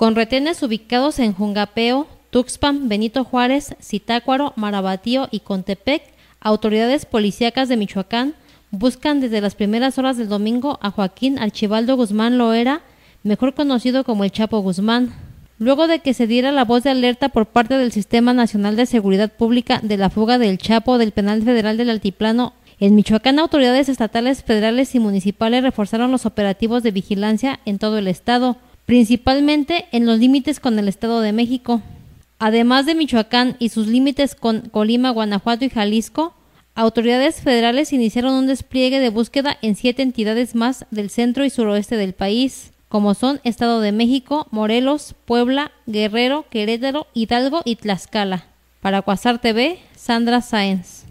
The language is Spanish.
con retenes ubicados en Jungapeo, Tuxpan, Benito Juárez, Zitácuaro, Marabatío y Contepec, autoridades policíacas de Michoacán buscan desde las primeras horas del domingo a Joaquín Archibaldo Guzmán Loera, mejor conocido como el Chapo Guzmán, luego de que se diera la voz de alerta por parte del Sistema Nacional de Seguridad Pública de la fuga del Chapo del Penal Federal del Altiplano en Michoacán, autoridades estatales, federales y municipales reforzaron los operativos de vigilancia en todo el estado principalmente en los límites con el Estado de México. Además de Michoacán y sus límites con Colima, Guanajuato y Jalisco, autoridades federales iniciaron un despliegue de búsqueda en siete entidades más del centro y suroeste del país, como son Estado de México, Morelos, Puebla, Guerrero, Querétaro, Hidalgo y Tlaxcala. Para Cuasar TV, Sandra Sáenz.